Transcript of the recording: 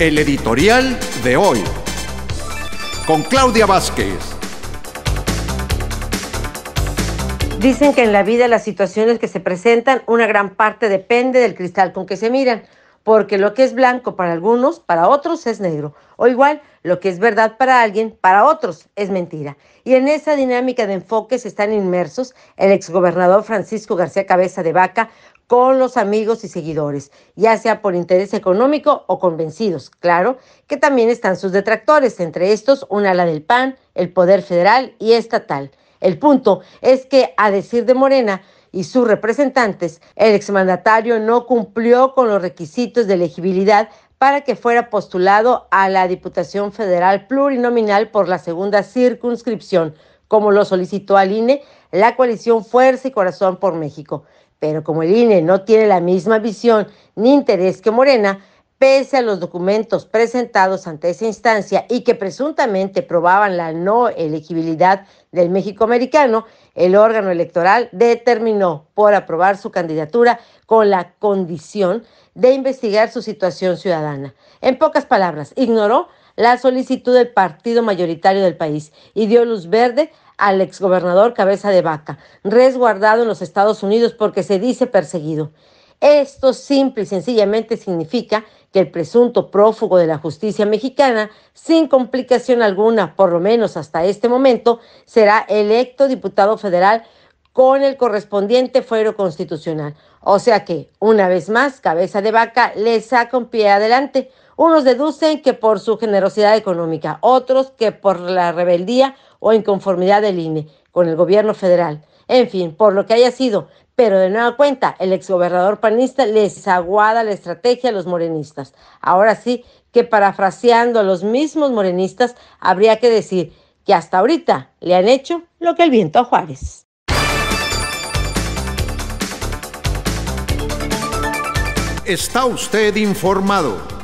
El editorial de hoy. Con Claudia Vázquez. Dicen que en la vida las situaciones que se presentan, una gran parte depende del cristal con que se miran porque lo que es blanco para algunos, para otros es negro. O igual, lo que es verdad para alguien, para otros es mentira. Y en esa dinámica de enfoques están inmersos el exgobernador Francisco García Cabeza de Vaca con los amigos y seguidores, ya sea por interés económico o convencidos, claro, que también están sus detractores, entre estos un ala del PAN, el Poder Federal y estatal. El punto es que, a decir de Morena, y sus representantes, el exmandatario no cumplió con los requisitos de elegibilidad para que fuera postulado a la Diputación Federal Plurinominal por la segunda circunscripción, como lo solicitó al INE la coalición Fuerza y Corazón por México. Pero como el INE no tiene la misma visión ni interés que Morena, pese a los documentos presentados ante esa instancia y que presuntamente probaban la no elegibilidad del México americano, el órgano electoral determinó por aprobar su candidatura con la condición de investigar su situación ciudadana. En pocas palabras, ignoró la solicitud del partido mayoritario del país y dio luz verde al exgobernador Cabeza de Vaca, resguardado en los Estados Unidos porque se dice perseguido. Esto simple y sencillamente significa que el presunto prófugo de la justicia mexicana, sin complicación alguna, por lo menos hasta este momento, será electo diputado federal con el correspondiente fuero constitucional. O sea que, una vez más, cabeza de vaca le saca un pie adelante. Unos deducen que por su generosidad económica, otros que por la rebeldía o inconformidad del INE con el gobierno federal. En fin, por lo que haya sido, pero de nueva cuenta, el exgobernador panista les aguada la estrategia a los morenistas. Ahora sí que parafraseando a los mismos morenistas, habría que decir que hasta ahorita le han hecho lo que el viento a Juárez. Está usted informado